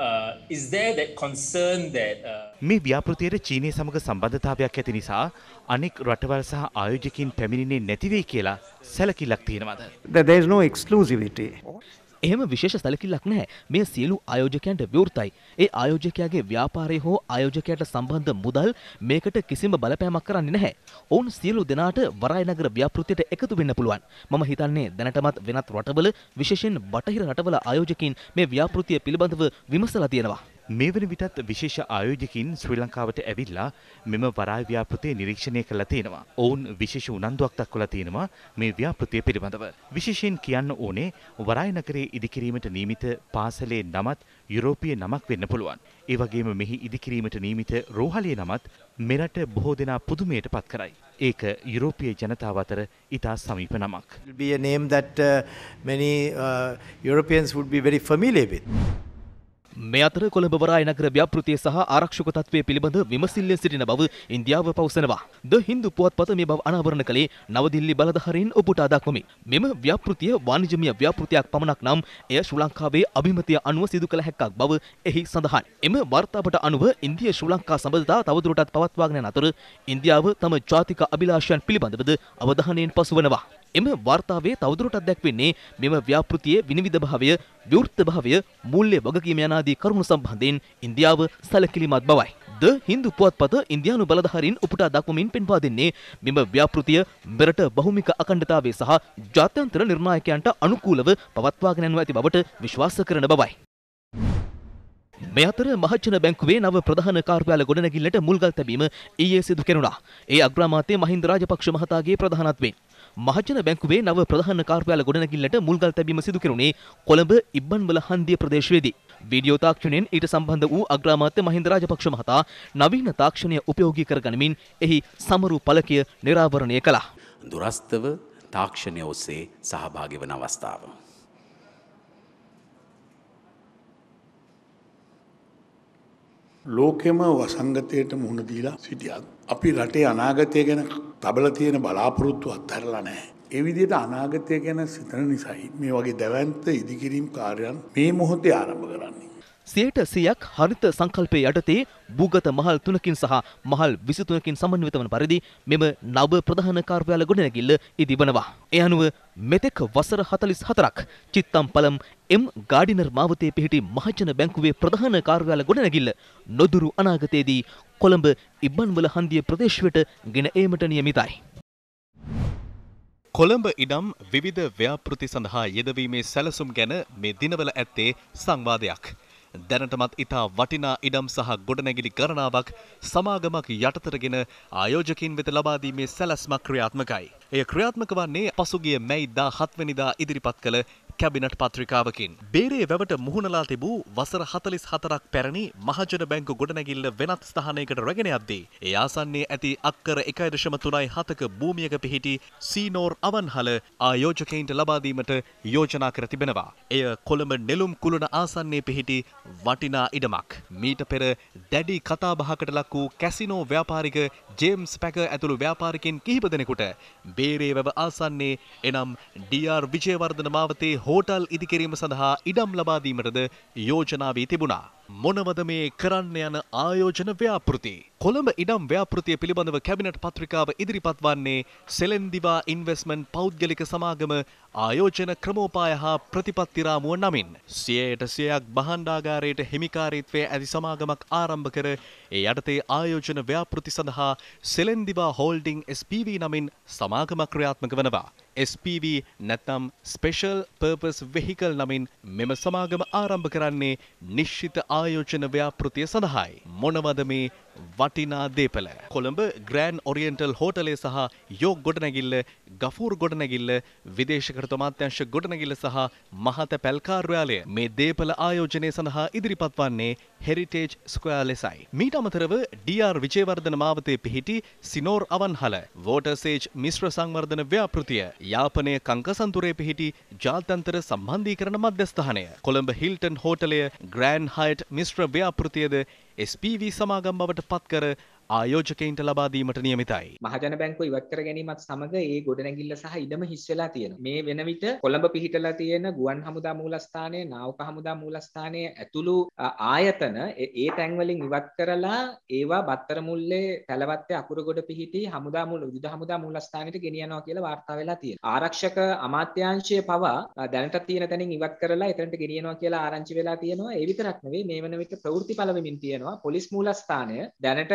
Uh, uh, මේ ව්‍යාපෘතියට චීනය සමඟ සම්බන්ධතාවයක් ඇති නිසා අනෙක් රටවල් සහ ආයෝජකින් පැමිණින්නේ නැතිවේ කියලා සැලකිල්ලක් තියෙනවද. එහෙම විශේෂ සැලකිල්ලක් නැහැ. මේ සියලු ආයෝජකයන්ට විවෘතයි. ඒ ආයෝජකයාගේ ව්‍යාපාරය හෝ ආයෝජකයාට සම්බන්ධ මුදල් මේකට කිසිම බලපෑමක් කරන්නේ නැහැ. ඔවුන් සියලු දෙනාට වරායනගර ව්‍යාපෘතියට එකතු වෙන්න පුළුවන්. මම හිතන්නේ දැනටමත් වෙනත් රටවල විශේෂයෙන් බටහිර රටවල ආයෝජකින් මේ ව්‍යාපෘතිය පිළිබඳව විමසලා තියෙනවා. මේ වන විටත් විශේෂ ආයෝජකින් ශ්‍රී ලංකාවට ඇවිල්ලා මෙම වරාය ව්‍යාපෘතිය නිරීක්ෂණය කළා තියෙනවා. ඔවුන් විශේෂ උනන්දුවක් දක්වලා තියෙනවා මේ ව්‍යාපෘතිය පිළිබඳව. විශේෂයෙන් කියන්න ඕනේ වරාය නගරයේ ඉදිකිරීමට නියමිත පාසලේ නමත් යුරෝපීය නමක් වෙන්න පුළුවන්. ඒ වගේම මෙහි ඉදිකිරීමට නියමිත රෝහලේ නමත් මෙරට බොහෝ දෙනා පුදුමයට පත් කරයි. ඒක යුරෝපීය ජනතාව අතර ඉතා සමීප නමක්. It will be a name that uh, many uh, Europeans would be very familiar with. මේ අතර කොළඹ වරායනගර ව්‍යාපෘතිය සහ ආරක්ෂක තත්ත්වය පිළිබඳ විමසිල්ලෙන් සිටින බව ඉන්දියාව පවසනවා. ද හින්දු පුවත්පත මේ බව අනාවරණ කළේ නවදිල්ලි බලධාරීන් උපුටා දක්වමි. මෙම ව්‍යාපෘතිය වාණිජමය ව්‍යාපෘතියක් පමණක් නම් එය ශ්‍රී ලංකාවේ අභිමතය අනුව සිදු කළ හැක්කක් බව එහි සඳහන්. එම වර්තාවට අනුව ඉන්දිය ශ්‍රී ලංකා සබඳතා තවදුරටත් පවත්වාගෙන යන අතර ඉන්දියාව තම ජාතික අභිලාෂයන් පිළිබඳවද අවධානයෙන් පසුවනවා. එම වාර්තාවේ තවදුරටත් දැක්වෙන්නේ මෙම ව්‍යාපෘතියේ විනිවිද භාවය, විවෘත භාවය, මූල්‍ය වගකීම යන ආදී කරුණු සම්බන්ධයෙන් ඉන්දියාව සැලකිලිමත් බවයි. ද හින්දු පුවත්පත ඉන්දියානු බලධාරීන් උපුටා දක්වමින් පෙන්වා දෙන්නේ මෙම ව්‍යාපෘතිය මෙරට බහුමික අඛණ්ඩතාවය සහ ජාත්‍යන්තර නිර්ණායකයන්ට අනුකූලව පවත්වාගෙන යනු ඇති බවට විශ්වාස කරන බවයි. මේ අතර මහජන බැංකුවේ නව ප්‍රධාන කාර්යාල ගොඩනැගිල්ලට මුල්ගල් තැබීම ඊයේ සිදු කෙරුණා. ඒ අග්‍රාමාත්‍ය මහින්ද රාජපක්ෂ මහතාගේ ප්‍රධානත්වයෙන් මහජන බැංකුවේ නව ප්‍රධාන කාර්යාල ගොඩනැගිල්ලට මුල්ගල් තැබීම සිදු කෙරුණේ කොළඹ ඉබ්බන්වල හන්දිය ප්‍රදේශයේදී. වීඩියෝ තාක්ෂණයෙන් ඊට සම්බන්ධ වූ අග්‍රාමාත්‍ය මහින්ද රාජපක්ෂ මහතා නවීන තාක්ෂණය උපයෝගී කරගනිමින් එහි සමරු පළකය නිරාවරණය කළා. දුරස්තව තාක්ෂණය ඔස්සේ සහභාගී වන අවස්ථාව. ලෝකෙම වසංගතයට මුහුණ දීලා සිටියා. අපි රටේ අනාගතය ගැන තබල තියෙන බලාපොරොත්තු අත්හැරලා නැහැ. ඒ විදිහට අනාගතය ගැන සිතන නිසායි මේ වගේ දැවැන්ත ඉදිකිරීම් කාර්යයන් මේ මොහොතේ ආරම්භ කරන්නේ. සියයට සියයක් හරිත සංකල්පය යටතේ භූගත මහල් තුනකින් සහ මහල් විසිතුනකින් සමන්විත වන පරිදි මෙම නව ප්‍රධාන කාර්යාල ගොඩනැගිල්ල ඉදිබනවා. එ අනුව මෙතෙක් වසර හතලිස් හතරක් චිත්තම් පලම් එම් ගාඩිනර් මාවතේ පිහිටි මහජන බැංකුවේ ප්‍රධාන කාර්යාල ගොඩනැගිල්ල නොදුරු අනාගතයේදී කොළඹ ඉබ්බන්වල හන්දිය ප්‍රදේශවට ගෙන ඒමට නියමිතයි. කොළඹ ඉඩම් විවිධ ව්‍යාපෘති සඳහා යෙදවීමේ සැලසුම් ගැන මේ දිනවල ඇත්තේ සංවාදයක්. දැනටමත් ඉතා වටිනා ඉඩම් සහ ගොඩනැගිලි කරනාවක් සමාගමක් යටතරගෙන ආයෝජකින් වෙත ලබාදීමේ සැලැස්මක් ක්‍රියාත්මකයි. එය ක්‍රියාත්මක වන්නේ පසුගිය මැයි දා හත්වනිදා ඉදිරිපත් කළ කැබිනට් පත්‍රිකාවකින්. බේරේ වැවට මුහුණලා තිබූ වසර හතලිස් හතරක් පැරණි මහජන බැංකු ගොඩනැගිල්ල වෙනත් ස්ථානයකට රැගෙන යද්දී. ඒ ආසන්නේ ඇති අක්කර එකයි දශම තුනයි හතක භූමියක පිහිටි සීනෝර් අවන්හල ආයෝජකයින්ට ලබාදීමට යෝජනා කර තිබෙනවා. එය කොළඹ නෙලුම් කුළුණ ආසන්නේ පිහිටි වටිනා ඉඩමක්. මීට පෙර දැඩි කතාබහකට ලක් වූ කැසිනෝ ව්‍යාපාරික ජේම්ස් පැක ඇතුළු ව්‍යාපාරිකින් කිහිප දෙනෙකුට බේරේවැව ආසන්නේ එනම් ඩර් විජයවර්ධන මාවතේ හෝටල් ඉදිකිරීම සඳහා ඉඩම් ලබාදීමටද යෝජනාවී තිබුණා. මොනවද මේ කරන්න යන ආයෝජන ව්‍යාපෘති. කොළඹ ඉඩම් ව්‍යාපෘතිය පිළිබඳව කැබිනට් පත්‍රිකාව ඉදිරිපත් වන්නේ සෙලෙන්දිවා ඉන්වස්මන් පෞද්ගලික සමාගම ආයෝජන ක්‍රමෝපාය හා ප්‍රතිපත්තිරාමුව නමින්. සියයට සියයක් බහන්්ඩාගාරයට හිමිකාරීත්වය ඇති සමාගමක් ආරම්භ කර ඒ යටතේ ආයෝජන ව්‍යාපෘති සඳහා සෙලෙන්දිවා හෝල්ඩිං SPV නමින් සමාගම ක්‍රියාත්මක වනවා. SPV නැත්නම් ස්පෙෂල් පර්පස් වෙහිකල් නමින් මෙම සමාගම ආරම්භ කරන්නේ නිශ්චිත ආයෝජන ව්‍යාපෘතිය සඳහායි. මොනවද මේ වටිනා දේපල. කොළඹ ග්‍රෑන් ඔරියන්ටල් හෝටලේ සහ යෝග ගොඩනැගිල්ල ගෆූර් ගොඩනැගිල්ල විදේශකර තමාත්‍යංශ ගොඩනැගිල්ල සහ මහත පැල්කාර්යාලය මේ දේපල ආයෝජනය සඳහා ඉදිරිපත් වන්නේ හෙරිටේජ් ස්කයා ලෙසයි. මීට අමතරව ඩර් විජේවර්ධන මාවතේ පිහිටි සිනෝර් අවන්හල වෝටසේජ් මිශ්‍ර සංවර්ධන ව්‍යාපෘතිය යාපනය කංකසන්තුරේ පිහිටි ජාතන්තර සම්බන්ධීකරන මධ්‍යස්ථානය කොළඹ හිල්ටන් හෝටලය ග්‍රෑන් හයිට් මිශ්‍ර ව්‍යාපෘතියද SPV සමාගම් බවට පත් කර ආයෝජකයින්ට ලබාදීමට නියමිතයි. මහජන බැංකුව ඉවත් කර ගැනීමත් සමඟ ඒ ගොඩනැගිල්ල සහ ඉඩම හිස් වෙලා තියෙනවා. මේ වෙන විට කොළඹ පිහිටලා තියෙන ගුවන් හමුදා මූලස්ථානය, නාවක හමුදා මූලස්ථානය ඇතුළු ආයතන ඒ තැන් වලින් ඉවත් කරලා ඒවා බත්තර මුල්ලේ තලවත්තේ අකුරුගොඩ පිහිටි හමුදා මූල යුද හමුදා මූලස්ථානෙට ගෙනියනවා කියලා වාර්තා වෙලා තියෙනවා. ආරක්ෂක අමාත්‍යාංශය පවා දැනට තියෙන තැනින් ඉවත් කරලා එතනට ගෙනියනවා කියලා ආරංචි වෙලා තියෙනවා. ඒ විතරක් නෙවෙයි මේ වන විට ප්‍රවෘත්ති පළ වෙමින් තියෙනවා. පොලිස් මූලස්ථානය දැනට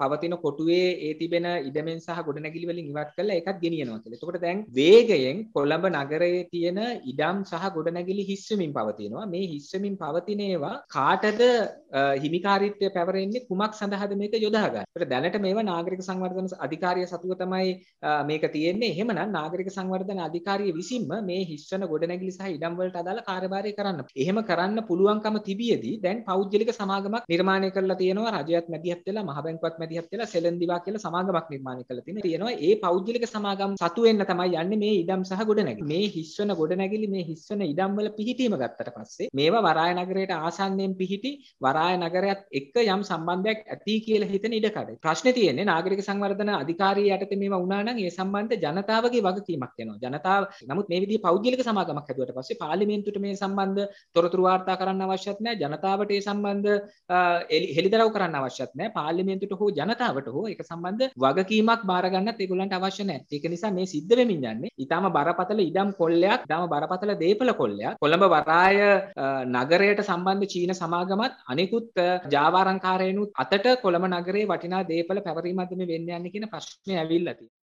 පවතින කොටුවේ ඒ තිබෙන ඉඩමෙන් සහ ගොඩනැගිලි වලින් ඉවත් කරලා ඒකත් ගෙනියනවා කියලා. එතකොට දැන් වේගයෙන් කොළඹ නගරයේ තියෙන ඉඩම් සහ ගොඩනැගිලි හිස්වමින් පවතිනවා. මේ හිස්වමින් පවතින ඒවා කාටද හිමිකාරීත්වය පැවරෙන්නේ කුමක් සඳහාද මේක යොදාගන්නේ. ඒකට දැනට මේවා නාගරික සංවර්ධන අධිකාරිය සතුව තමයි මේක තියෙන්නේ. එහෙමනම් නාගරික සංවර්ධන අධිකාරිය විසින්ම මේ හිස්වන ගොඩනැගිලි සහ ඉඩම් වලට අදාළ කාර්යභාරය කරන්න. එහෙම කරන්න පුළුවන්කම තිබියදී දැන් පෞද්ගලික සමාගමක් නිර්මාණය කරලා තියෙනවා රජයත් මැදිහත් වෙලා මහ බැංකුව සුපත් මැදිහත් වෙලා සෙලන් දිවා කියලා සමාගමක් නිර්මාණය කරලා තියෙනවා. තියෙනවා ඒ පෞද්ගලික සමාගම් සතු වෙන්න තමයි යන්නේ මේ ඉඩම් සහ ගොඩනැගිලි. මේ හිස්වන ගොඩනැගිලි මේ හිස්වන ඉඩම් වල පිහිටීම ගත්තට පස්සේ මේවා වරාය නගරයට ආසන්නයෙන් පිහිටි වරාය නගරයත් එක්ක යම් සම්බන්ධයක් ඇති කියලා හිතෙන ඉඩකඩ. ප්‍රශ්නේ තියෙන්නේ නාගරික සංවර්ධන අධිකාරිය යටතේ මේවා වුණා නම් ඒ සම්බන්ධ ජනතාවගේ වගකීමක් වෙනවා. ජනතාව නමුත් මේ විදිහේ පෞද්ගලික සමාගමක් හැදුවට පස්සේ පාර්ලිමේන්තුවට මේ සම්බන්ධ තොරතුරු වාර්තා කරන්න අවශ්‍යත් නැහැ. ජනතාවට ඒ සම්බන්ධ හෙළිදරව් කරන්න අවශ්‍යත් නැහැ. පාර්ලිමේන්තුවට හෝ ජනතාවට හෝ එක සම්බන්ධ වගකීමක් බාරගන්න තෙගුලන්ට අවශ්‍ය නෑ ඒක නිසා මේ සිද්ධ වෙමින් යන්නේ ඉතාම බරපතල ඉඩම් කොල්ලයක් දම බරපතල දේපල කොල්ලයක් කොළඹ වරාය නගරයට සම්බන්ධ චීන සමාගමත් අනෙකුත් ජාවාරංකාරයනුත් අතට කොළඹ නගරේ වටිනා දේපල පැවරීමද මේ වෙන්න යන්නේ කියන ප්‍රශ්නය ඇවිල්ලා තියෙනවා